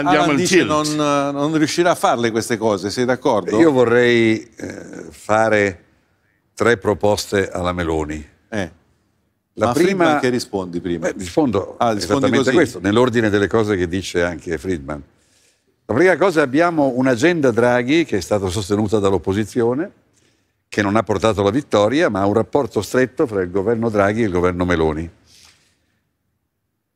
Andiamo Alan al dice Non, non riuscirà a farle queste cose, sei d'accordo? Io vorrei eh, fare tre proposte alla Meloni. Eh. La Ma prima Friedman che rispondi prima? Beh, rispondo ah, esattamente così. questo, nell'ordine delle cose che dice anche Friedman. La prima cosa abbiamo un'agenda Draghi che è stata sostenuta dall'opposizione, che non ha portato alla vittoria, ma ha un rapporto stretto fra il governo Draghi e il governo Meloni.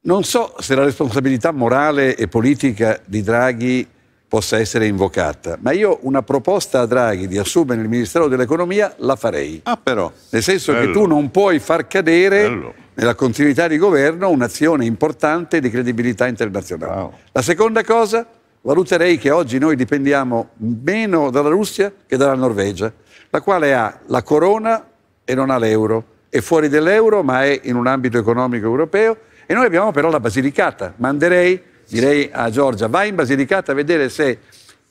Non so se la responsabilità morale e politica di Draghi possa essere invocata, ma io una proposta a Draghi di assumere il Ministero dell'Economia la farei. Ah, però. Nel senso Bello. che tu non puoi far cadere Bello. nella continuità di governo un'azione importante di credibilità internazionale. Wow. La seconda cosa, valuterei che oggi noi dipendiamo meno dalla Russia che dalla Norvegia, la quale ha la corona e non ha l'euro, è fuori dell'euro ma è in un ambito economico europeo e noi abbiamo però la Basilicata. Manderei, direi a Giorgia, vai in Basilicata a vedere se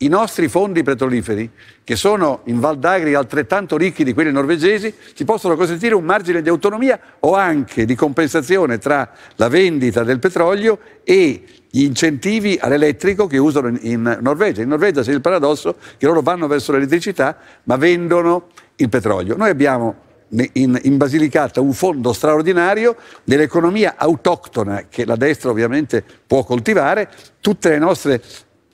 i nostri fondi petroliferi, che sono in Val d'Agri altrettanto ricchi di quelli norvegesi, ci possono consentire un margine di autonomia o anche di compensazione tra la vendita del petrolio e gli incentivi all'elettrico che usano in Norvegia. In Norvegia c'è il paradosso che loro vanno verso l'elettricità ma vendono il petrolio. Noi abbiamo in, in, Basilicata un fondo straordinario dell'economia autoctona che la destra ovviamente può coltivare, tutte le nostre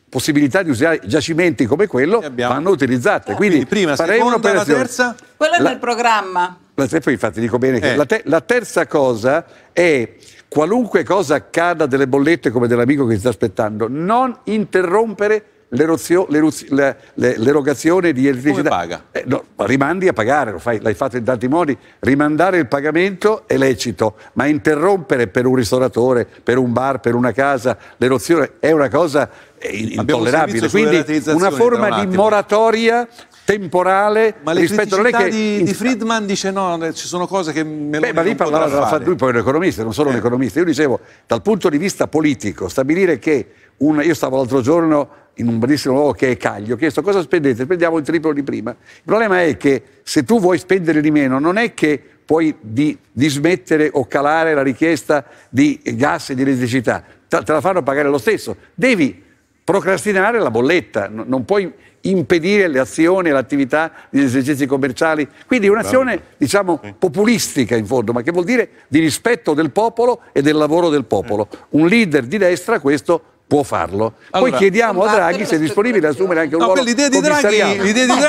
possibilità di usare giacimenti come quello vanno utilizzate. Eh, quindi, Quindi prima, farei seconda, la terza? Quello è nel programma. La, poi infatti dico bene che eh. la, te, la terza cosa è qualunque cosa accada delle bollette come dell'amico che si sta aspettando, non interrompere l'erogazione di elettricità. Come paga? Eh, no, rimandi a pagare, lo fai, l'hai fatto in tanti modi. Rimandare il pagamento è lecito, ma interrompere per un ristoratore, per un bar, per una casa, l'erogazione è una cosa eh, intollerabile. Quindi una forma un di moratoria temporale ma rispetto a lei che... Di, di Friedman dice no, eh, ci sono cose che me Beh, ma lì parlava, lui poi è un economista, non solo eh. un economista. Io dicevo, dal punto di vista politico, stabilire che... Una, io stavo l'altro giorno in un bellissimo luogo che è Caglio, ho chiesto cosa spendete? Spendiamo il triplo di prima. Il problema è che se tu vuoi spendere di meno, non è che puoi di, dismettere o calare la richiesta di gas e di elettricità, te, te la fanno pagare lo stesso. Devi procrastinare la bolletta, non puoi impedire le azioni e l'attività degli esercizi commerciali. Quindi è un'azione, diciamo, populistica in fondo, ma che vuol dire di rispetto del popolo e del lavoro del popolo. Un leader di destra questo può farlo. Poi chiediamo a Draghi se è disponibile ad assumere anche un no, ruolo l'idea di Draghi